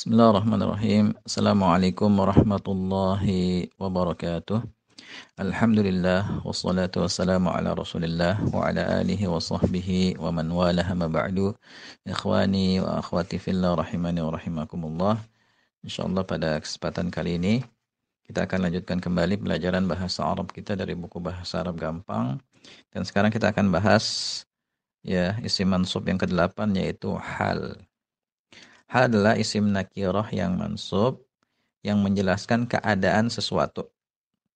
Bismillahirrahmanirrahim. Assalamualaikum warahmatullahi wabarakatuh. Alhamdulillah wassalatu wassalamu ala Rasulillah wa ala alihi wa sahbihi wa man walaha ma ba'du. Ikhwani wa akhwati fillah rahimani wa rahimakumullah. Insyaallah pada kesempatan kali ini kita akan lanjutkan kembali pelajaran bahasa Arab kita dari buku bahasa Arab gampang dan sekarang kita akan bahas ya isi mansub yang ke-8 yaitu hal. Hal adalah isim nakiroh yang mansub yang menjelaskan keadaan sesuatu.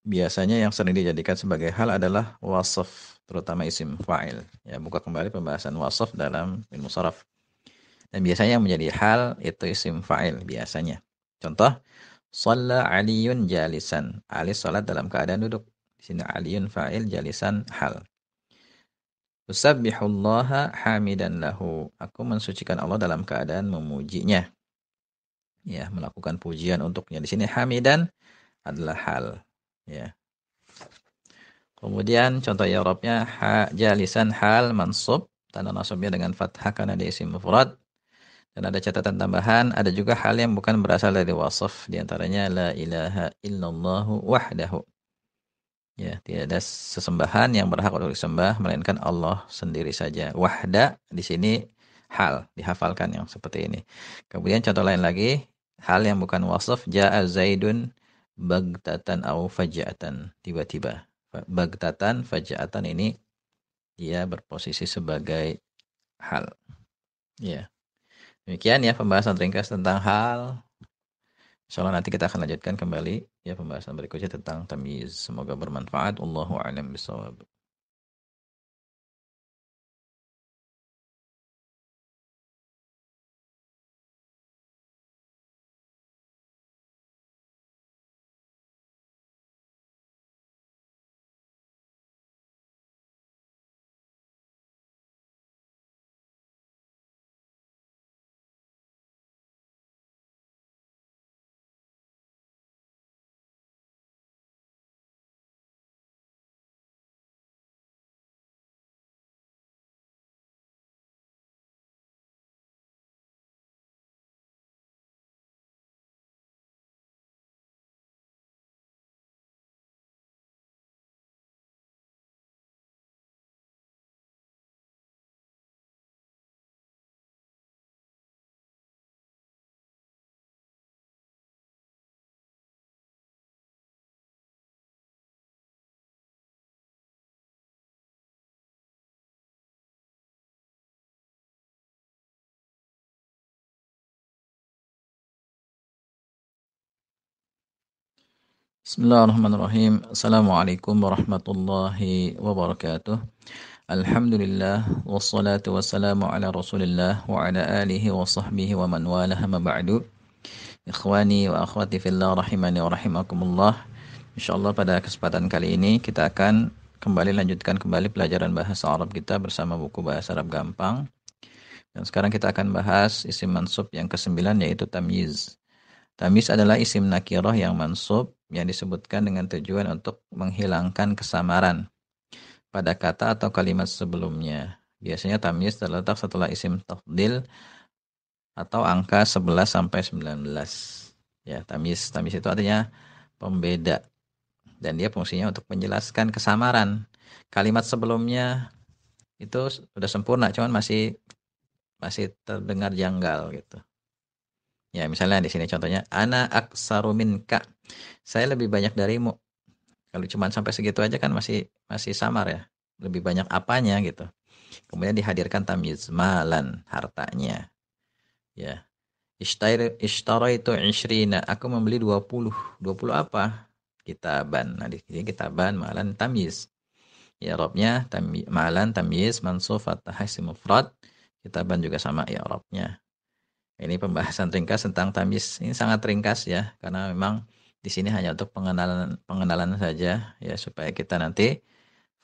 Biasanya yang sering dijadikan sebagai hal adalah wasaf, terutama isim fa'il. Ya, buka kembali pembahasan wasaf dalam ilmu saraf. Dan biasanya yang menjadi hal itu isim fa'il biasanya. Contoh, Salla aliyun jalisan. Ali salat dalam keadaan duduk. Di sini aliyun fa'il jalisan hal. Usabbihullaha hamidan lahu. Aku mensucikan Allah dalam keadaan memujinya. Ya, melakukan pujian untuknya. Di sini hamidan adalah hal. Ya. Kemudian contoh i'rabnya ya ha jalisan hal mansub tanda nasubnya dengan fathah karena di isim mufrad. Dan ada catatan tambahan, ada juga hal yang bukan berasal dari wasaf di antaranya la ilaha illallahu wahdahu. Ya, tidak ada sesembahan yang berhak untuk disembah melainkan Allah sendiri saja. Wahda di sini hal dihafalkan yang seperti ini. Kemudian contoh lain lagi hal yang bukan wasof jaa zaidun bagtatan au fajatan tiba-tiba. Bagtatan fajatan ini dia berposisi sebagai hal. Ya. Demikian ya pembahasan ringkas tentang hal Insyaallah nanti kita akan lanjutkan kembali ya pembahasan berikutnya tentang tamiz Semoga bermanfaat. Allahu a'lam bishawab. Bismillahirrahmanirrahim. Assalamualaikum warahmatullahi wabarakatuh. Alhamdulillah wassalatu wassalamu ala Rasulillah wa ala alihi wa sahbihi wa man walah ma ba'du. Ikhwani wa akhwati fillah rahimani wa rahimakumullah. Insyaallah pada kesempatan kali ini kita akan kembali lanjutkan kembali pelajaran bahasa Arab kita bersama buku bahasa Arab gampang. Dan sekarang kita akan bahas isim mansub yang ke-9 yaitu tamyiz. Tamyiz adalah isim nakirah yang mansub yang disebutkan dengan tujuan untuk menghilangkan kesamaran pada kata atau kalimat sebelumnya. Biasanya tamyiz terletak setelah isim tafdil atau angka 11 sampai 19. Ya, tamyiz tamyiz itu artinya pembeda dan dia fungsinya untuk menjelaskan kesamaran. Kalimat sebelumnya itu sudah sempurna cuman masih masih terdengar janggal gitu. Ya, misalnya di sini contohnya ana aksaru minka saya lebih banyak darimu. Kalau cuma sampai segitu aja kan masih masih samar ya. Lebih banyak apanya gitu. Kemudian dihadirkan tamyiz malan hartanya. Ya. Ishtair itu ishrina. Aku membeli 20. 20 apa? Kitaban. Nah, di sini kitaban malan tamyiz. Ya, Robnya tamyiz, malan tamyiz mansuf fathah mufrad. Kitaban juga sama ya Robnya. Ini pembahasan ringkas tentang tamiz. Ini sangat ringkas ya karena memang di sini hanya untuk pengenalan pengenalan saja ya supaya kita nanti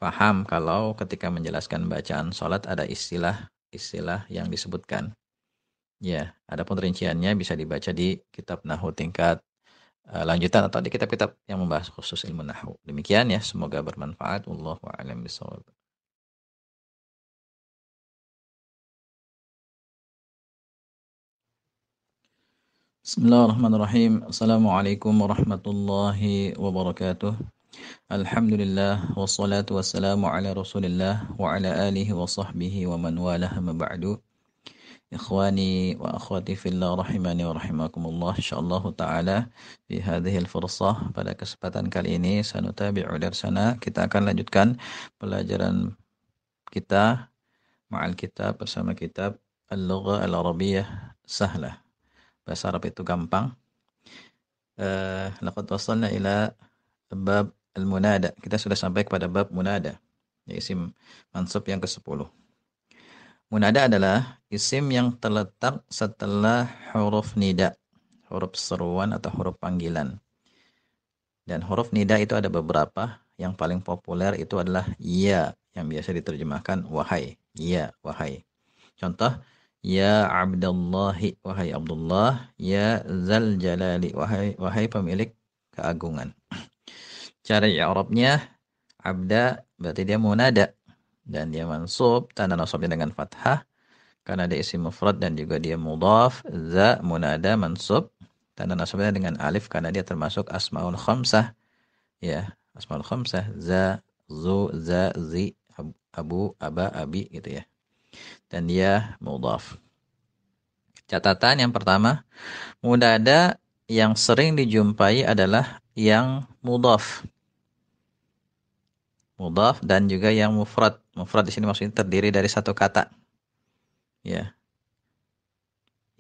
paham kalau ketika menjelaskan bacaan sholat ada istilah-istilah yang disebutkan. Ya, adapun rinciannya bisa dibaca di kitab Nahu tingkat uh, lanjutan atau di kitab-kitab yang membahas khusus ilmu Nahu. Demikian ya, semoga bermanfaat. wa a'lam Bismillahirrahmanirrahim. Assalamualaikum warahmatullahi wabarakatuh. Alhamdulillah wassalatu wassalamu ala Rasulillah wa ala alihi wa sahbihi wa man walah ma ba'du. Ikhwani wa akhwati fillah rahimani wa rahimakumullah. Insyaallah taala di hadhihi al-fursah pada kesempatan kali ini sanutabi'u darsana kita akan lanjutkan pelajaran kita ma'al kitab bersama kitab Al-Lughah Al-Arabiyyah Sahlah bahasa Arab itu gampang eh, laqad wasalna ila bab al-munada kita sudah sampai kepada bab munada ya isim mansub yang ke-10 munada adalah isim yang terletak setelah huruf nida huruf seruan atau huruf panggilan dan huruf nida itu ada beberapa yang paling populer itu adalah ya yang biasa diterjemahkan wahai ya wahai contoh Ya Abdullahi wahai Abdullah, ya Zal Jalali wahai wahai pemilik keagungan. Cara i'rabnya abda berarti dia munada dan dia mansub tanda nasabnya dengan fathah karena dia isim mufrad dan juga dia mudhaf za munada mansub tanda nasabnya dengan alif karena dia termasuk asmaul khamsah ya asmaul khamsah za zu za zi abu aba abi gitu ya dan dia mudhaf. Catatan yang pertama, mudada yang sering dijumpai adalah yang mudhaf. Mudhaf dan juga yang mufrad. Mufrad di sini maksudnya terdiri dari satu kata. Ya.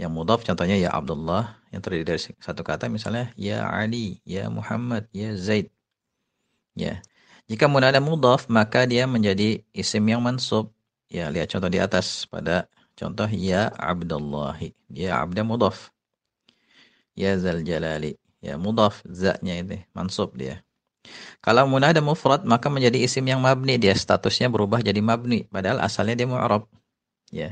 Yang mudhaf contohnya ya Abdullah yang terdiri dari satu kata misalnya ya Ali, ya Muhammad, ya Zaid. Ya. Jika mudada mudhaf maka dia menjadi isim yang mansub Ya, lihat contoh di atas pada contoh ya Abdullahi. Ya abda mudhaf. Ya zal jalali. Ya mudhaf za-nya ini mansub dia. Kalau munah dan mufrad maka menjadi isim yang mabni dia statusnya berubah jadi mabni padahal asalnya dia mu'rab. Ya.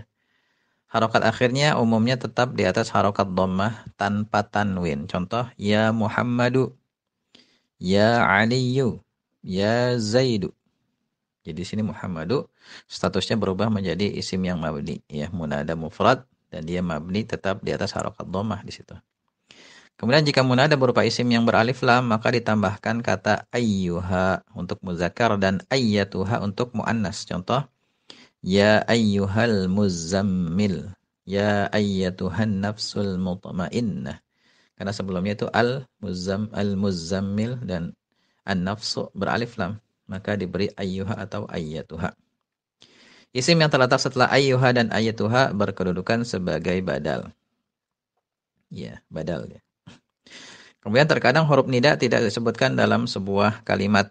Harokat akhirnya umumnya tetap di atas harokat dhammah tanpa tanwin. Contoh, ya Muhammadu, ya Aliyu, ya Zaidu. Jadi sini Muhammadu statusnya berubah menjadi isim yang mabni ya munada mufrad dan dia mabni tetap di atas harokat domah di situ. Kemudian jika munada berupa isim yang beralif lam maka ditambahkan kata ayyuha untuk muzakkar dan ayyatuha untuk muannas. Contoh ya ayyuhal muzammil ya ayyatuhan nafsul mutmainnah. Karena sebelumnya itu al muzam al muzammil dan an nafsu beralif lam maka diberi ayyuha atau ayyatuha. Isim yang terletak setelah ayyuha dan ayyatuha berkedudukan sebagai badal. Ya, badal ya. Kemudian terkadang huruf nida tidak disebutkan dalam sebuah kalimat.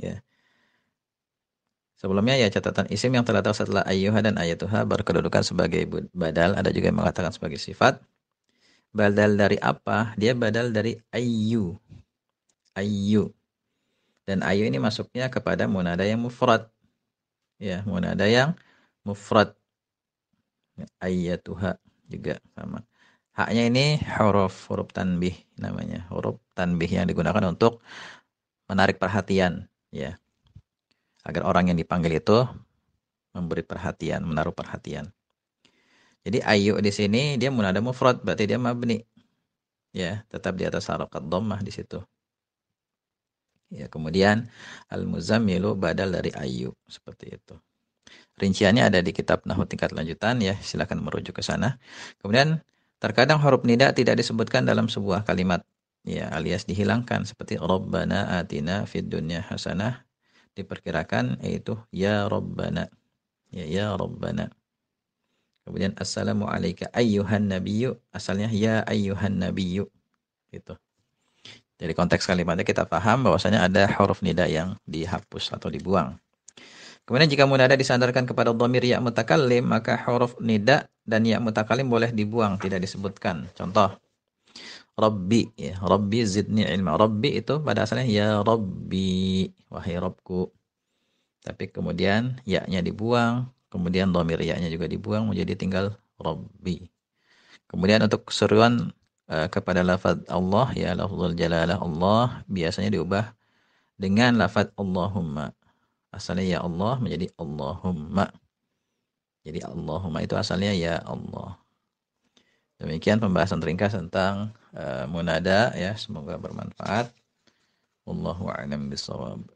Ya. Sebelumnya ya catatan isim yang terletak setelah ayyuha dan ayyatuha berkedudukan sebagai badal. Ada juga yang mengatakan sebagai sifat. Badal dari apa? Dia badal dari ayyu. Ayyu dan ayu ini masuknya kepada munada yang mufrad ya munada yang mufrad ayatuha juga sama haknya ini huruf huruf tanbih namanya huruf tanbih yang digunakan untuk menarik perhatian ya agar orang yang dipanggil itu memberi perhatian menaruh perhatian jadi ayu di sini dia munada mufrad berarti dia mabni ya tetap di atas harokat domah di situ ya kemudian al muzamilu badal dari ayub seperti itu rinciannya ada di kitab Nahu tingkat lanjutan ya silahkan merujuk ke sana kemudian terkadang huruf nida tidak disebutkan dalam sebuah kalimat ya alias dihilangkan seperti Robbana atina fid dunya hasanah diperkirakan yaitu ya Robbana. ya ya Robbana. kemudian assalamu alayka ayyuhan nabiyyu asalnya ya ayuhan nabiyyu gitu jadi konteks kalimatnya kita paham bahwasanya ada huruf nida yang dihapus atau dibuang. Kemudian jika munada disandarkan kepada domir ya mutakalim, maka huruf nida dan ya mutakalim boleh dibuang, tidak disebutkan. Contoh, Rabbi, ya, Rabbi zidni ilma. Rabbi itu pada asalnya ya Rabbi, wahai Robku. Tapi kemudian ya-nya dibuang, kemudian domir ya-nya juga dibuang menjadi tinggal Rabbi. Kemudian untuk seruan Eh, kepada lafaz Allah ya lafzul jalalah Allah biasanya diubah dengan lafaz Allahumma. Asalnya ya Allah menjadi Allahumma. Jadi Allahumma itu asalnya ya Allah. Demikian pembahasan ringkas tentang uh, munada ya, semoga bermanfaat. Wallahu a'lam bisawab.